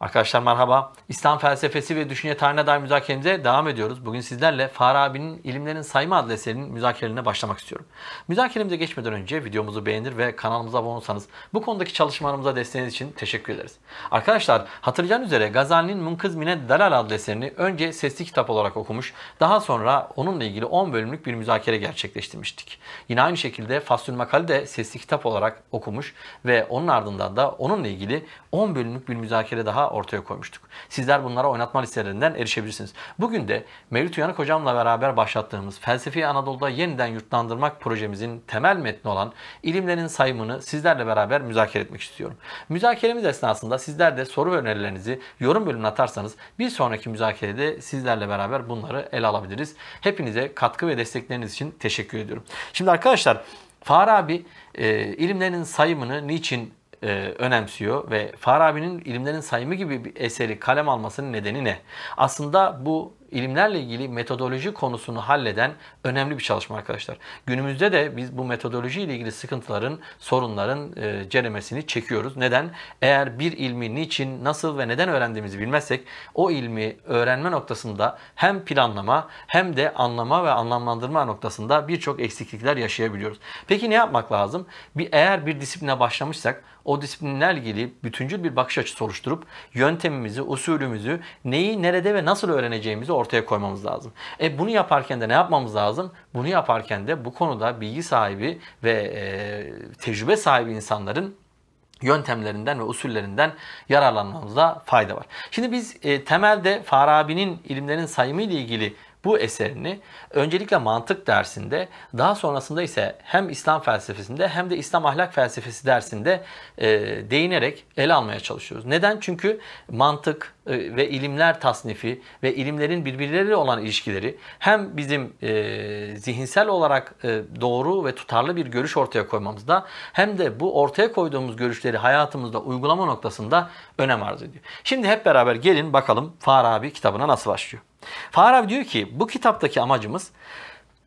Arkadaşlar merhaba. İslam felsefesi ve düşünce tarihine dair müzakeremize devam ediyoruz. Bugün sizlerle Farabi'nin İlimlerin sayma adlı eserinin müzakerelerine başlamak istiyorum. Müzakeremize geçmeden önce videomuzu beğenir ve kanalımıza abone olsanız bu konudaki çalışmalarımıza desteğiniz için teşekkür ederiz. Arkadaşlar hatırlayacağınız üzere Gazali'nin Munkız Mine Dalal adlı eserini önce sesli kitap olarak okumuş, daha sonra onunla ilgili 10 bölümlük bir müzakere gerçekleştirmiştik. Yine aynı şekilde Fasül Makal'i de sesli kitap olarak okumuş ve onun ardından da onunla ilgili 10 bölümlük bir müzakere daha ortaya koymuştuk. Sizler bunlara oynatma listelerinden erişebilirsiniz. Bugün de Mevlüt Uyanık hocamla beraber başlattığımız Felsefi Anadolu'da yeniden yurtlandırmak projemizin temel metni olan ilimlerin sayımını sizlerle beraber müzakere etmek istiyorum. Müzakeremiz esnasında sizler de soru ve önerilerinizi yorum bölümüne atarsanız bir sonraki müzakerede sizlerle beraber bunları ele alabiliriz. Hepinize katkı ve destekleriniz için teşekkür ediyorum. Şimdi arkadaşlar Farabi e, ilimlerin sayımını niçin e, önemsiyor ve Farabi'nin ilimlerin sayımı gibi bir eseri kalem almasının nedeni ne? Aslında bu ilimlerle ilgili metodoloji konusunu halleden önemli bir çalışma arkadaşlar. Günümüzde de biz bu metodoloji ile ilgili sıkıntıların, sorunların e, ceremesini çekiyoruz. Neden? Eğer bir ilmi niçin, nasıl ve neden öğrendiğimizi bilmezsek o ilmi öğrenme noktasında hem planlama hem de anlama ve anlamlandırma noktasında birçok eksiklikler yaşayabiliyoruz. Peki ne yapmak lazım? Bir, eğer bir disipline başlamışsak o disiplinlerle ilgili bütüncül bir bakış açısı oluşturup yöntemimizi, usulümüzü, neyi, nerede ve nasıl öğreneceğimizi ortaya ortaya koymamız lazım. E bunu yaparken de ne yapmamız lazım? Bunu yaparken de bu konuda bilgi sahibi ve e, tecrübe sahibi insanların yöntemlerinden ve usullerinden yararlanmamızda fayda var. Şimdi biz e, temelde Farabi'nin ilimlerin sayımı ile ilgili bu eserini öncelikle mantık dersinde daha sonrasında ise hem İslam felsefesinde hem de İslam ahlak felsefesi dersinde e, değinerek ele almaya çalışıyoruz. Neden? Çünkü mantık e, ve ilimler tasnifi ve ilimlerin birbirleriyle olan ilişkileri hem bizim e, zihinsel olarak e, doğru ve tutarlı bir görüş ortaya koymamızda hem de bu ortaya koyduğumuz görüşleri hayatımızda uygulama noktasında önem arz ediyor. Şimdi hep beraber gelin bakalım Farabi kitabına nasıl başlıyor. Farabi diyor ki bu kitaptaki amacımız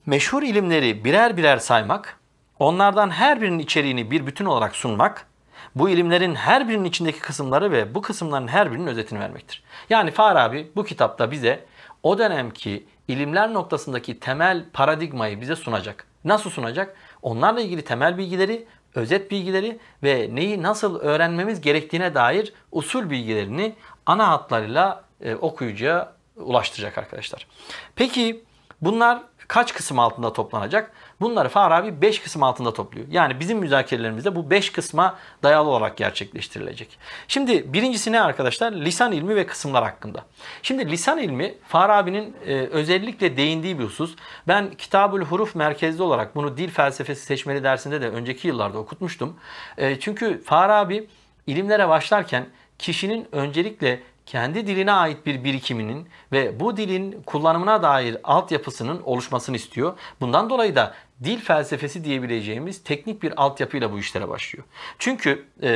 meşhur ilimleri birer birer saymak, onlardan her birinin içeriğini bir bütün olarak sunmak, bu ilimlerin her birinin içindeki kısımları ve bu kısımların her birinin özetini vermektir. Yani Farabi bu kitapta bize o dönemki ilimler noktasındaki temel paradigmayı bize sunacak. Nasıl sunacak? Onlarla ilgili temel bilgileri, özet bilgileri ve neyi nasıl öğrenmemiz gerektiğine dair usul bilgilerini ana hatlarıyla e, okuyucuya ulaştıracak arkadaşlar. Peki bunlar kaç kısım altında toplanacak? Bunları Farabi 5 kısım altında topluyor. Yani bizim müzakerelerimizde bu 5 kısma dayalı olarak gerçekleştirilecek. Şimdi birincisi ne arkadaşlar? Lisan ilmi ve kısımlar hakkında. Şimdi lisan ilmi Farabi'nin e, özellikle değindiği bir husus. Ben Kitabül Huruf merkezli olarak bunu dil felsefesi seçmeli dersinde de önceki yıllarda okutmuştum. E, çünkü Farabi ilimlere başlarken kişinin öncelikle kendi diline ait bir birikiminin ve bu dilin kullanımına dair altyapısının oluşmasını istiyor. Bundan dolayı da dil felsefesi diyebileceğimiz teknik bir altyapıyla bu işlere başlıyor. Çünkü e,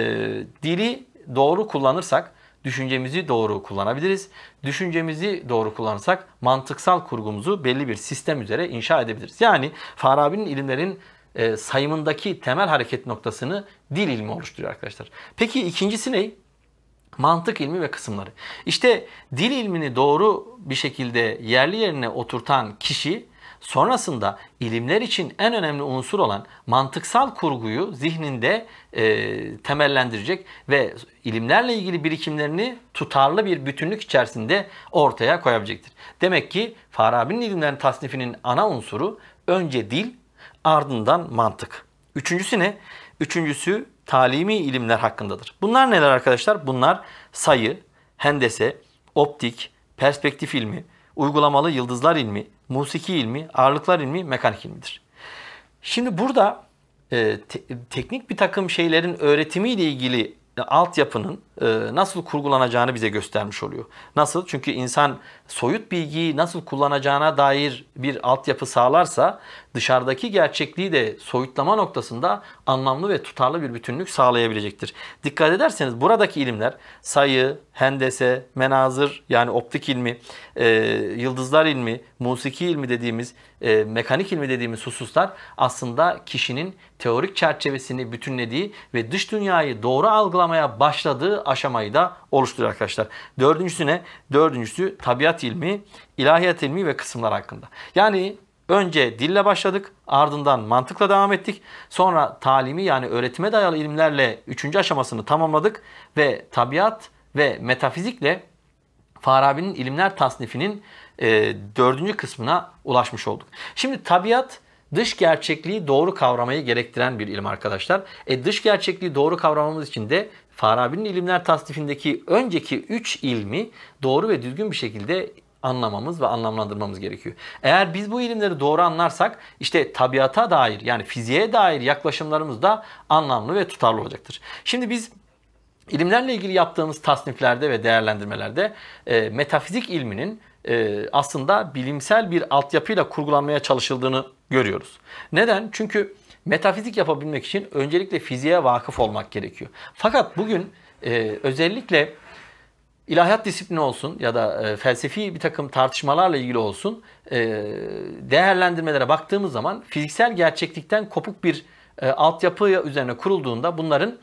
dili doğru kullanırsak düşüncemizi doğru kullanabiliriz. Düşüncemizi doğru kullanırsak mantıksal kurgumuzu belli bir sistem üzere inşa edebiliriz. Yani Farabi'nin ilimlerin e, sayımındaki temel hareket noktasını dil ilmi oluşturuyor arkadaşlar. Peki ikincisi ne? Mantık ilmi ve kısımları. İşte dil ilmini doğru bir şekilde yerli yerine oturtan kişi sonrasında ilimler için en önemli unsur olan mantıksal kurguyu zihninde e, temellendirecek ve ilimlerle ilgili birikimlerini tutarlı bir bütünlük içerisinde ortaya koyabilecektir. Demek ki Farabi'nin ilimlerin tasnifinin ana unsuru önce dil ardından mantık. Üçüncüsü ne? Üçüncüsü talimi ilimler hakkındadır. Bunlar neler arkadaşlar? Bunlar sayı, hendese, optik, perspektif ilmi, uygulamalı yıldızlar ilmi, musiki ilmi, ağırlıklar ilmi, mekanik ilmidir. Şimdi burada e, te teknik bir takım şeylerin öğretimiyle ilgili altyapının e, nasıl kurgulanacağını bize göstermiş oluyor. Nasıl? Çünkü insan soyut bilgiyi nasıl kullanacağına dair bir altyapı sağlarsa dışarıdaki gerçekliği de soyutlama noktasında anlamlı ve tutarlı bir bütünlük sağlayabilecektir. Dikkat ederseniz buradaki ilimler sayı, hendese, menazır yani optik ilmi, e, yıldızlar ilmi, musiki ilmi dediğimiz, e, mekanik ilmi dediğimiz hususlar aslında kişinin teorik çerçevesini bütünlediği ve dış dünyayı doğru algılamaya başladığı aşamayı da oluşturuyor arkadaşlar. Dördüncüsü ne? Dördüncüsü tabiat ilmi, ilahiyat ilmi ve kısımlar hakkında. Yani Önce dille başladık, ardından mantıkla devam ettik. Sonra talimi yani öğretime dayalı ilimlerle üçüncü aşamasını tamamladık ve tabiat ve metafizikle Farabi'nin ilimler tasnifinin e, dördüncü kısmına ulaşmış olduk. Şimdi tabiat dış gerçekliği doğru kavramayı gerektiren bir ilim arkadaşlar. E, dış gerçekliği doğru kavramamız için de Farabi'nin ilimler tasnifindeki önceki üç ilmi doğru ve düzgün bir şekilde anlamamız ve anlamlandırmamız gerekiyor. Eğer biz bu ilimleri doğru anlarsak işte tabiata dair yani fiziğe dair yaklaşımlarımız da anlamlı ve tutarlı olacaktır. Şimdi biz ilimlerle ilgili yaptığımız tasniflerde ve değerlendirmelerde e, metafizik ilminin e, aslında bilimsel bir altyapıyla kurgulanmaya çalışıldığını görüyoruz. Neden? Çünkü metafizik yapabilmek için öncelikle fiziğe vakıf olmak gerekiyor. Fakat bugün e, özellikle ilahiyat disiplini olsun ya da e, felsefi bir takım tartışmalarla ilgili olsun e, değerlendirmelere baktığımız zaman fiziksel gerçeklikten kopuk bir e, altyapı üzerine kurulduğunda bunların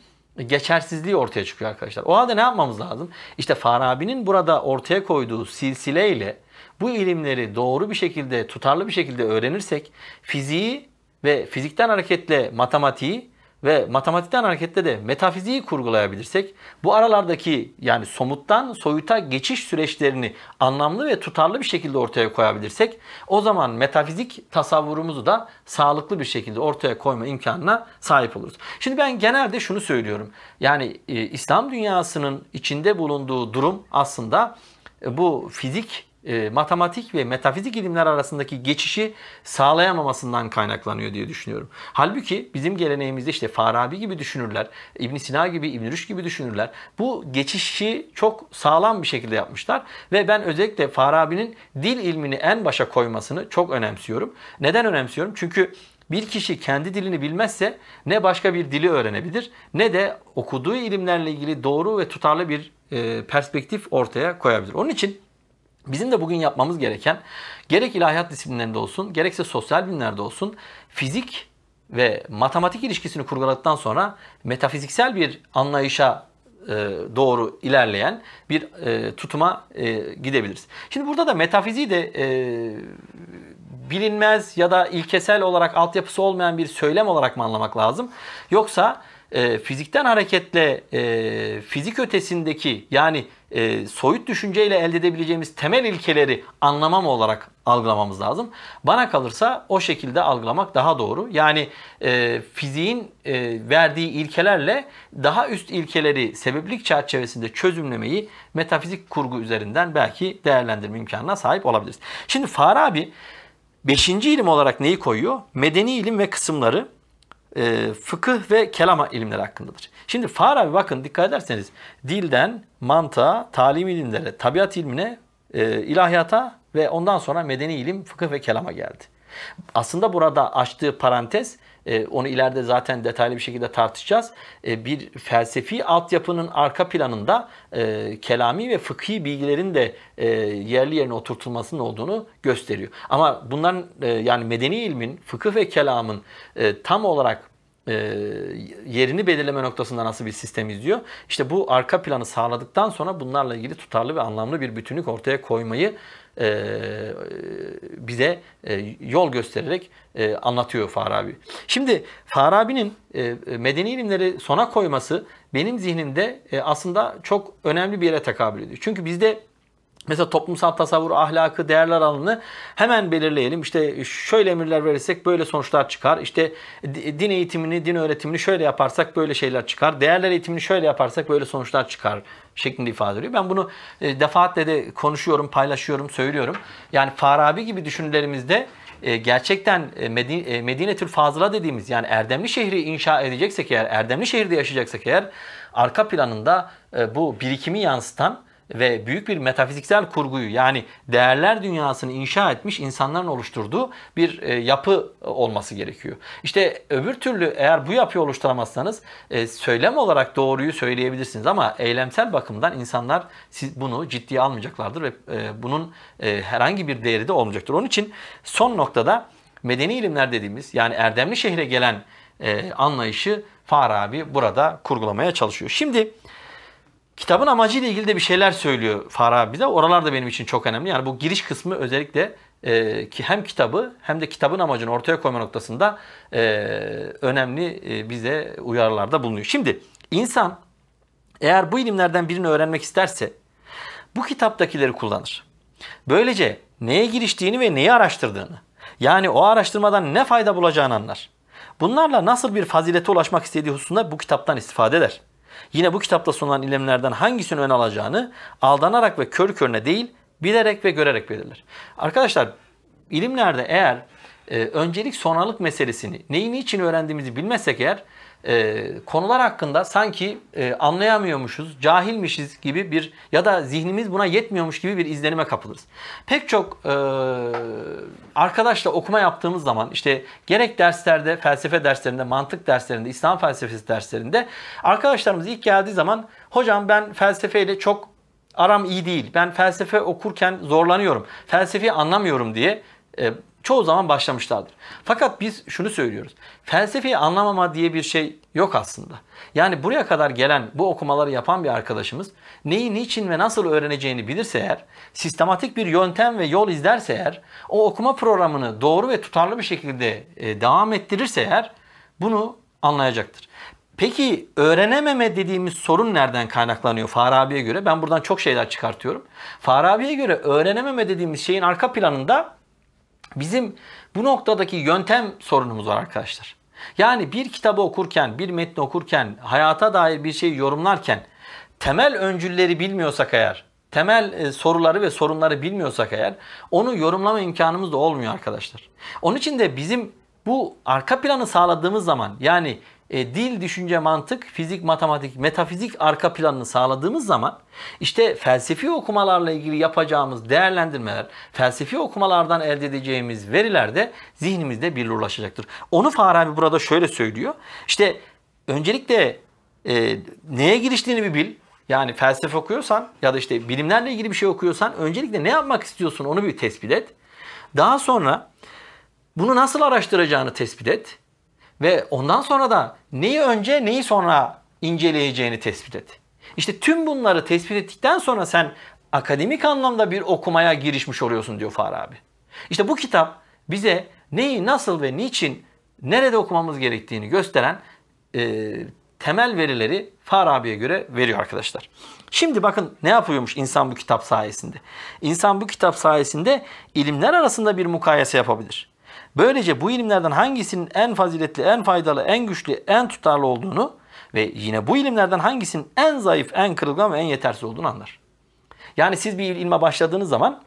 geçersizliği ortaya çıkıyor arkadaşlar. O halde ne yapmamız lazım? İşte Farabi'nin burada ortaya koyduğu silsileyle bu ilimleri doğru bir şekilde, tutarlı bir şekilde öğrenirsek fiziği ve fizikten hareketle matematiği ve matematikten hareketle de metafiziği kurgulayabilirsek bu aralardaki yani somuttan soyuta geçiş süreçlerini anlamlı ve tutarlı bir şekilde ortaya koyabilirsek o zaman metafizik tasavvurumuzu da sağlıklı bir şekilde ortaya koyma imkanına sahip oluruz. Şimdi ben genelde şunu söylüyorum. Yani e, İslam dünyasının içinde bulunduğu durum aslında e, bu fizik e, matematik ve metafizik ilimler arasındaki geçişi sağlayamamasından kaynaklanıyor diye düşünüyorum. Halbuki bizim geleneğimizde işte Farabi gibi düşünürler, İbn Sina gibi, İbn Rüşd gibi düşünürler. Bu geçişi çok sağlam bir şekilde yapmışlar ve ben özellikle Farabi'nin dil ilmini en başa koymasını çok önemsiyorum. Neden önemsiyorum? Çünkü bir kişi kendi dilini bilmezse ne başka bir dili öğrenebilir ne de okuduğu ilimlerle ilgili doğru ve tutarlı bir e, perspektif ortaya koyabilir. Onun için Bizim de bugün yapmamız gereken gerek ilahiyat disiplinlerinde olsun, gerekse sosyal bilimlerde olsun fizik ve matematik ilişkisini kurguladıktan sonra metafiziksel bir anlayışa e, doğru ilerleyen bir e, tutuma e, gidebiliriz. Şimdi burada da metafiziği de bilinmez ya da ilkesel olarak altyapısı olmayan bir söylem olarak mı anlamak lazım? Yoksa fizikten hareketle fizik ötesindeki yani e, soyut düşünceyle elde edebileceğimiz temel ilkeleri anlamam olarak algılamamız lazım. Bana kalırsa o şekilde algılamak daha doğru. Yani e, fiziğin e, verdiği ilkelerle daha üst ilkeleri sebeplik çerçevesinde çözümlemeyi metafizik kurgu üzerinden belki değerlendirme imkanına sahip olabiliriz. Şimdi Farabi 5. ilim olarak neyi koyuyor? Medeni ilim ve kısımları e, fıkıh ve kelam ilimleri hakkındadır. Şimdi Farabi bakın dikkat ederseniz dilden mantığa, talim ilimlere, tabiat ilmine, e, ilahiyata ve ondan sonra medeni ilim, fıkıh ve kelama geldi. Aslında burada açtığı parantez e, onu ileride zaten detaylı bir şekilde tartışacağız. E, bir felsefi altyapının arka planında e, kelami ve fıkhi bilgilerin de e, yerli yerine oturtulmasının olduğunu gösteriyor. Ama bunların yani medeni ilmin, fıkıh ve kelamın tam olarak yerini belirleme noktasında nasıl bir sistem izliyor? İşte bu arka planı sağladıktan sonra bunlarla ilgili tutarlı ve anlamlı bir bütünlük ortaya koymayı e, ee, bize e, yol göstererek e, anlatıyor Farabi. Şimdi Farabi'nin e, medeni ilimleri sona koyması benim zihnimde e, aslında çok önemli bir yere tekabül ediyor. Çünkü bizde Mesela toplumsal tasavvur, ahlakı, değerler alanını hemen belirleyelim. İşte şöyle emirler verirsek böyle sonuçlar çıkar. İşte din eğitimini, din öğretimini şöyle yaparsak böyle şeyler çıkar. Değerler eğitimini şöyle yaparsak böyle sonuçlar çıkar şeklinde ifade ediyor. Ben bunu e, defaatle de konuşuyorum, paylaşıyorum, söylüyorum. Yani Farabi gibi düşünürlerimizde e, gerçekten e, Medine, Medine-tül Fazıl'a dediğimiz yani Erdemli şehri inşa edeceksek eğer, Erdemli şehirde yaşayacaksak eğer arka planında bu birikimi yansıtan ve büyük bir metafiziksel kurguyu yani değerler dünyasını inşa etmiş insanların oluşturduğu bir e, yapı e, olması gerekiyor. İşte öbür türlü eğer bu yapıyı oluşturamazsanız e, söylem olarak doğruyu söyleyebilirsiniz ama eylemsel bakımdan insanlar siz bunu ciddiye almayacaklardır ve bunun herhangi bir değeri de olmayacaktır. Onun için son noktada medeni ilimler dediğimiz yani erdemli şehre gelen anlayışı Farabi burada kurgulamaya çalışıyor. Şimdi Kitabın amacıyla ilgili de bir şeyler söylüyor Farah bize. Oralar da benim için çok önemli. Yani bu giriş kısmı özellikle e, ki hem kitabı hem de kitabın amacını ortaya koyma noktasında e, önemli e, bize uyarılarda bulunuyor. Şimdi insan eğer bu ilimlerden birini öğrenmek isterse bu kitaptakileri kullanır. Böylece neye giriştiğini ve neyi araştırdığını yani o araştırmadan ne fayda bulacağını anlar. Bunlarla nasıl bir fazilete ulaşmak istediği hususunda bu kitaptan istifade eder. Yine bu kitapta sunulan ilimlerden hangisini ön alacağını aldanarak ve kör körüne değil bilerek ve görerek belirler. Arkadaşlar ilimlerde eğer e, öncelik sonralık meselesini neyi için öğrendiğimizi bilmezsek eğer e, konular hakkında sanki e, anlayamıyormuşuz, cahilmişiz gibi bir ya da zihnimiz buna yetmiyormuş gibi bir izlenime kapılırız. Pek çok e, arkadaşla okuma yaptığımız zaman işte gerek derslerde, felsefe derslerinde, mantık derslerinde, İslam felsefesi derslerinde arkadaşlarımız ilk geldiği zaman hocam ben felsefeyle çok aram iyi değil, ben felsefe okurken zorlanıyorum, felsefi anlamıyorum diye e, çoğu zaman başlamışlardır. Fakat biz şunu söylüyoruz. Felsefeyi anlamama diye bir şey yok aslında. Yani buraya kadar gelen bu okumaları yapan bir arkadaşımız neyi niçin ve nasıl öğreneceğini bilirse eğer, sistematik bir yöntem ve yol izlerse eğer, o okuma programını doğru ve tutarlı bir şekilde e, devam ettirirse eğer bunu anlayacaktır. Peki öğrenememe dediğimiz sorun nereden kaynaklanıyor Farabi'ye göre? Ben buradan çok şeyler çıkartıyorum. Farabi'ye göre öğrenememe dediğimiz şeyin arka planında Bizim bu noktadaki yöntem sorunumuz var arkadaşlar. Yani bir kitabı okurken, bir metni okurken, hayata dair bir şeyi yorumlarken temel öncülleri bilmiyorsak eğer, temel e, soruları ve sorunları bilmiyorsak eğer onu yorumlama imkanımız da olmuyor arkadaşlar. Onun için de bizim bu arka planı sağladığımız zaman yani e, dil, düşünce, mantık, fizik, matematik, metafizik arka planını sağladığımız zaman işte felsefi okumalarla ilgili yapacağımız değerlendirmeler, felsefi okumalardan elde edeceğimiz veriler de zihnimizde birluğlaşacaktır. Onu Farabi burada şöyle söylüyor. İşte öncelikle e, neye giriştiğini bir bil. Yani felsefe okuyorsan ya da işte bilimlerle ilgili bir şey okuyorsan öncelikle ne yapmak istiyorsun onu bir tespit et. Daha sonra bunu nasıl araştıracağını tespit et. Ve ondan sonra da neyi önce neyi sonra inceleyeceğini tespit et. İşte tüm bunları tespit ettikten sonra sen akademik anlamda bir okumaya girişmiş oluyorsun diyor Farabi. İşte bu kitap bize neyi, nasıl ve niçin, nerede okumamız gerektiğini gösteren e, temel verileri Farabi'ye göre veriyor arkadaşlar. Şimdi bakın ne yapıyormuş insan bu kitap sayesinde. İnsan bu kitap sayesinde ilimler arasında bir mukayese yapabilir. Böylece bu ilimlerden hangisinin en faziletli, en faydalı, en güçlü, en tutarlı olduğunu ve yine bu ilimlerden hangisinin en zayıf, en kırılgan ve en yetersiz olduğunu anlar. Yani siz bir ilme başladığınız zaman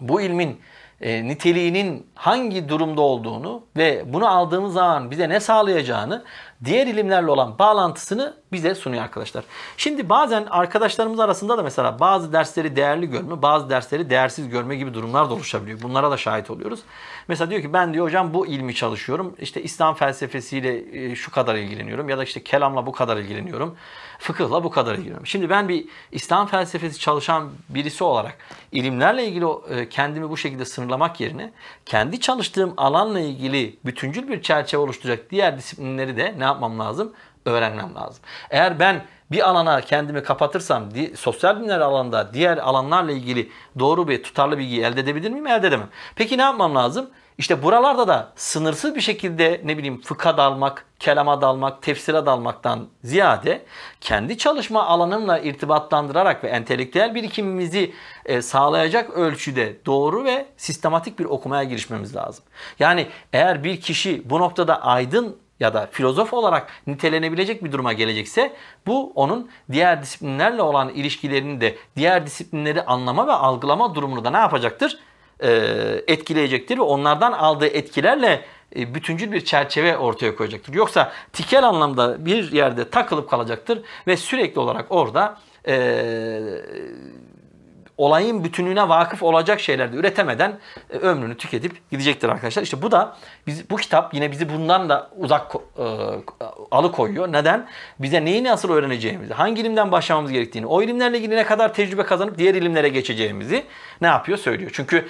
bu ilmin e, niteliğinin hangi durumda olduğunu ve bunu aldığımız zaman bize ne sağlayacağını diğer ilimlerle olan bağlantısını bize sunuyor arkadaşlar. Şimdi bazen arkadaşlarımız arasında da mesela bazı dersleri değerli görme, bazı dersleri değersiz görme gibi durumlar da oluşabiliyor. Bunlara da şahit oluyoruz. Mesela diyor ki ben diyor hocam bu ilmi çalışıyorum. İşte İslam felsefesiyle e, şu kadar ilgileniyorum ya da işte kelamla bu kadar ilgileniyorum. Fıkıhla bu kadar ilgileniyorum. Şimdi ben bir İslam felsefesi çalışan birisi olarak ilimlerle ilgili e, kendimi bu şekilde sınırlamak yerine kendi çalıştığım alanla ilgili bütüncül bir çerçeve oluşturacak diğer disiplinleri de ne yapmam lazım? Öğrenmem lazım. Eğer ben bir alana kendimi kapatırsam sosyal bilimler alanda diğer alanlarla ilgili doğru bir tutarlı bilgi elde edebilir miyim? Elde edemem. Peki ne yapmam lazım? İşte buralarda da sınırsız bir şekilde ne bileyim fıkha dalmak, kelama dalmak, tefsire dalmaktan ziyade kendi çalışma alanımla irtibatlandırarak ve entelektüel birikimimizi e, sağlayacak ölçüde doğru ve sistematik bir okumaya girişmemiz lazım. Yani eğer bir kişi bu noktada aydın ya da filozof olarak nitelenebilecek bir duruma gelecekse bu onun diğer disiplinlerle olan ilişkilerini de diğer disiplinleri anlama ve algılama durumunu da ne yapacaktır? E, etkileyecektir ve onlardan aldığı etkilerle e, bütüncül bir çerçeve ortaya koyacaktır. Yoksa tikel anlamda bir yerde takılıp kalacaktır ve sürekli olarak orada e, olayın bütünlüğüne vakıf olacak şeyler de üretemeden e, ömrünü tüketip gidecektir arkadaşlar. İşte bu da biz, bu kitap yine bizi bundan da uzak e, alıkoyuyor. Neden? Bize neyi nasıl öğreneceğimizi, hangi ilimden başlamamız gerektiğini, o ilimlerle ilgili ne kadar tecrübe kazanıp diğer ilimlere geçeceğimizi ne yapıyor? Söylüyor. Çünkü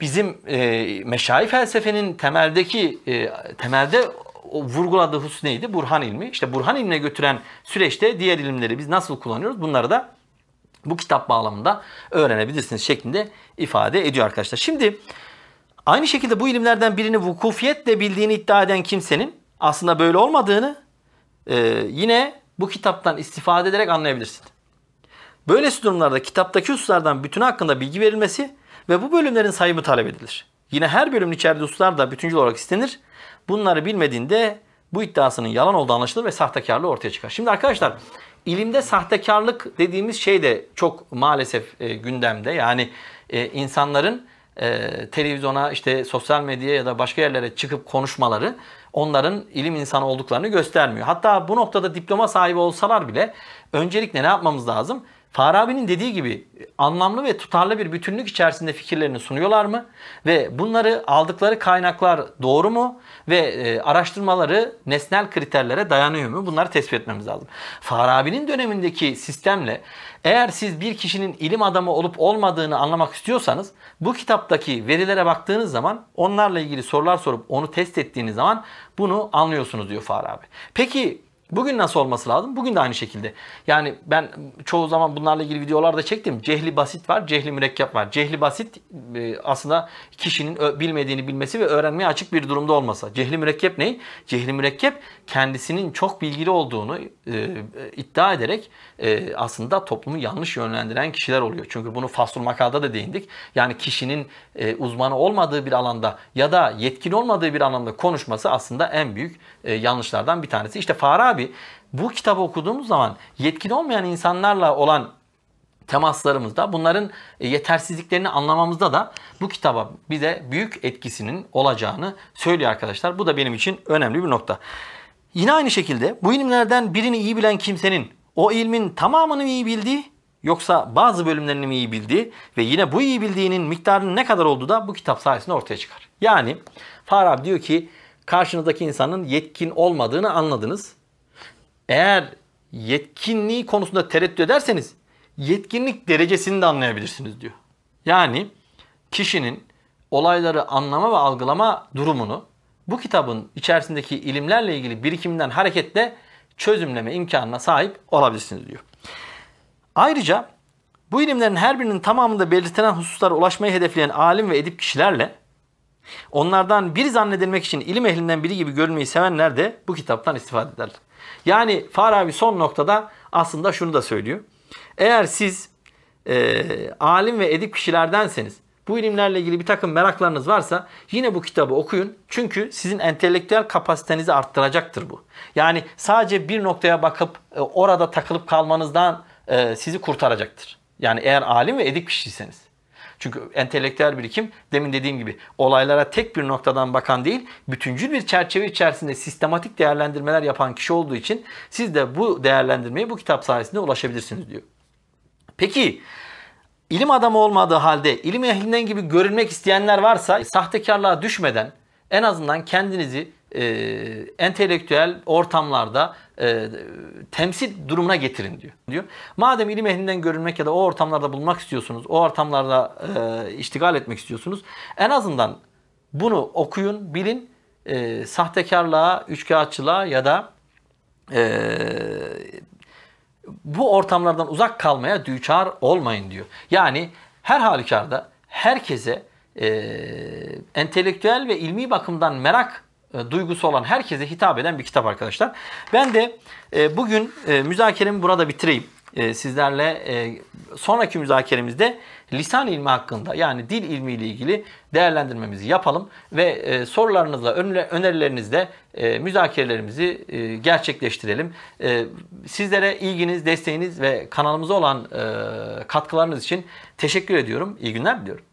bizim e, meşai felsefenin temeldeki e, temelde o vurguladığı husus neydi? Burhan ilmi. İşte Burhan ilmine götüren süreçte diğer ilimleri biz nasıl kullanıyoruz? Bunları da bu kitap bağlamında öğrenebilirsiniz şeklinde ifade ediyor arkadaşlar. Şimdi aynı şekilde bu ilimlerden birini vukufiyetle bildiğini iddia eden kimsenin aslında böyle olmadığını e, yine bu kitaptan istifade ederek anlayabilirsin. Böylesi durumlarda kitaptaki hususlardan bütünü hakkında bilgi verilmesi ve bu bölümlerin sayımı talep edilir. Yine her bölümün içerdiği hususlar da bütüncül olarak istenir. Bunları bilmediğinde bu iddiasının yalan olduğu anlaşılır ve sahtekarlığı ortaya çıkar. Şimdi arkadaşlar İlimde sahtekarlık dediğimiz şey de çok maalesef e, gündemde. Yani e, insanların e, televizyona, işte sosyal medyaya ya da başka yerlere çıkıp konuşmaları onların ilim insanı olduklarını göstermiyor. Hatta bu noktada diploma sahibi olsalar bile öncelikle ne yapmamız lazım? Farabi'nin dediği gibi anlamlı ve tutarlı bir bütünlük içerisinde fikirlerini sunuyorlar mı? Ve bunları aldıkları kaynaklar doğru mu? Ve e, araştırmaları nesnel kriterlere dayanıyor mu? Bunları tespit etmemiz lazım. Farabi'nin dönemindeki sistemle eğer siz bir kişinin ilim adamı olup olmadığını anlamak istiyorsanız bu kitaptaki verilere baktığınız zaman onlarla ilgili sorular sorup onu test ettiğiniz zaman bunu anlıyorsunuz diyor Farabi. Peki Bugün nasıl olması lazım? Bugün de aynı şekilde. Yani ben çoğu zaman bunlarla ilgili videolar da çektim. Cehli basit var, cehli mürekkep var. Cehli basit e, aslında kişinin bilmediğini bilmesi ve öğrenmeye açık bir durumda olması. Cehli mürekkep ne? Cehli mürekkep kendisinin çok bilgili olduğunu e, e, iddia ederek aslında toplumu yanlış yönlendiren kişiler oluyor. Çünkü bunu faslul Makal'da da değindik. Yani kişinin uzmanı olmadığı bir alanda ya da yetkin olmadığı bir alanda konuşması aslında en büyük e, yanlışlardan bir tanesi. İşte Farabi bu kitabı okuduğumuz zaman yetkili olmayan insanlarla olan temaslarımızda bunların e, yetersizliklerini anlamamızda da bu kitaba bize büyük etkisinin olacağını söylüyor arkadaşlar. Bu da benim için önemli bir nokta. Yine aynı şekilde bu ilimlerden birini iyi bilen kimsenin o ilmin tamamını iyi bildiği yoksa bazı bölümlerini mi iyi bildiği ve yine bu iyi bildiğinin miktarının ne kadar olduğu da bu kitap sayesinde ortaya çıkar. Yani Farabi diyor ki karşınızdaki insanın yetkin olmadığını anladınız. Eğer yetkinliği konusunda tereddüt ederseniz yetkinlik derecesini de anlayabilirsiniz diyor. Yani kişinin olayları anlama ve algılama durumunu bu kitabın içerisindeki ilimlerle ilgili birikimden hareketle çözümleme imkanına sahip olabilirsiniz diyor. Ayrıca bu ilimlerin her birinin tamamında belirtilen hususlara ulaşmayı hedefleyen alim ve edip kişilerle Onlardan biri zannedilmek için ilim ehlinden biri gibi görünmeyi sevenler de bu kitaptan istifade ederler. Yani Farabi son noktada aslında şunu da söylüyor. Eğer siz e, alim ve edip kişilerdenseniz bu ilimlerle ilgili bir takım meraklarınız varsa yine bu kitabı okuyun. Çünkü sizin entelektüel kapasitenizi arttıracaktır bu. Yani sadece bir noktaya bakıp e, orada takılıp kalmanızdan e, sizi kurtaracaktır. Yani eğer alim ve edip kişiyseniz. Çünkü entelektüel birikim demin dediğim gibi olaylara tek bir noktadan bakan değil, bütüncül bir çerçeve içerisinde sistematik değerlendirmeler yapan kişi olduğu için siz de bu değerlendirmeyi bu kitap sayesinde ulaşabilirsiniz diyor. Peki ilim adamı olmadığı halde ilim ehlinden gibi görünmek isteyenler varsa sahtekarlığa düşmeden en azından kendinizi e, entelektüel ortamlarda e, temsil durumuna getirin diyor. diyor. Madem ilim ehlinden görünmek ya da o ortamlarda bulunmak istiyorsunuz, o ortamlarda e, iştigal etmek istiyorsunuz, en azından bunu okuyun, bilin, e, sahtekarlığa, üçkağıtçılığa ya da e, bu ortamlardan uzak kalmaya düçar olmayın diyor. Yani her halükarda herkese e, entelektüel ve ilmi bakımdan merak e, duygusu olan herkese hitap eden bir kitap arkadaşlar. Ben de e, bugün e, müzakeremi burada bitireyim. sizlerle e, sonraki müzakeremizde lisan ilmi hakkında yani dil ilmi ile ilgili değerlendirmemizi yapalım ve sorularınızla önerilerinizle müzakerelerimizi gerçekleştirelim. sizlere ilginiz, desteğiniz ve kanalımıza olan katkılarınız için teşekkür ediyorum. İyi günler diliyorum.